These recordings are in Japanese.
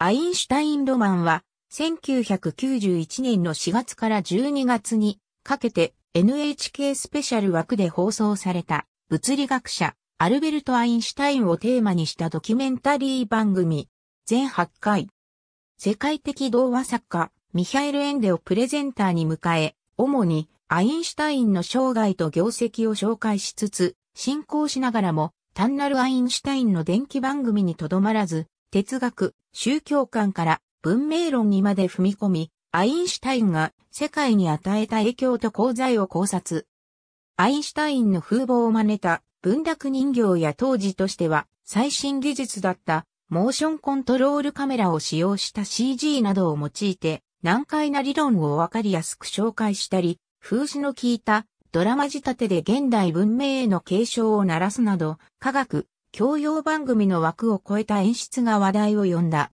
アインシュタインロマンは、1991年の4月から12月にかけて NHK スペシャル枠で放送された物理学者アルベルト・アインシュタインをテーマにしたドキュメンタリー番組全8回。世界的童話作家ミハエル・エンデをプレゼンターに迎え、主にアインシュタインの生涯と業績を紹介しつつ、進行しながらも単なるアインシュタインの電気番組にとどまらず、哲学、宗教観から文明論にまで踏み込み、アインシュタインが世界に与えた影響と功罪を考察。アインシュタインの風貌を真似た文楽人形や当時としては最新技術だったモーションコントロールカメラを使用した CG などを用いて難解な理論をわかりやすく紹介したり、風刺の効いたドラマ仕立てで現代文明への継承を鳴らすなど、科学、教養番組の枠を超えた演出が話題を呼んだ。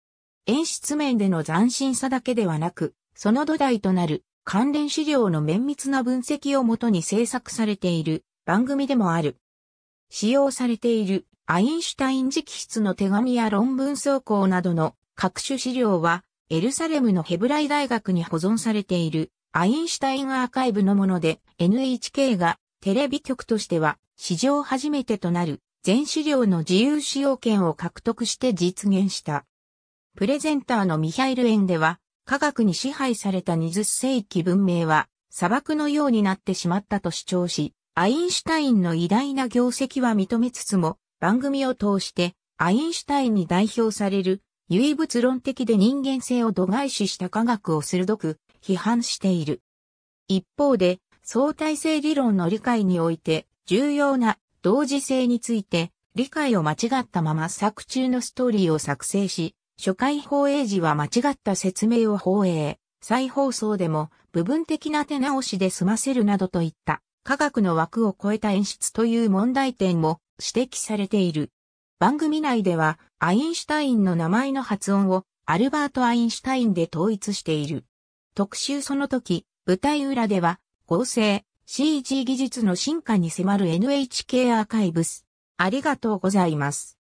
演出面での斬新さだけではなく、その土台となる関連資料の綿密な分析をもとに制作されている番組でもある。使用されているアインシュタイン直筆の手紙や論文走行などの各種資料はエルサレムのヘブライ大学に保存されているアインシュタインアーカイブのもので NHK がテレビ局としては史上初めてとなる全資料の自由使用権を獲得して実現した。プレゼンターのミハイル・エンでは、科学に支配された20世紀文明は、砂漠のようになってしまったと主張し、アインシュタインの偉大な業績は認めつつも、番組を通して、アインシュタインに代表される、唯物論的で人間性を度外視した科学を鋭く批判している。一方で、相対性理論の理解において、重要な同時性について理解を間違ったまま作中のストーリーを作成し、初回放映時は間違った説明を放映、再放送でも部分的な手直しで済ませるなどといった科学の枠を超えた演出という問題点も指摘されている。番組内ではアインシュタインの名前の発音をアルバート・アインシュタインで統一している。特集その時、舞台裏では合成、CG 技術の進化に迫る NHK アーカイブス。ありがとうございます。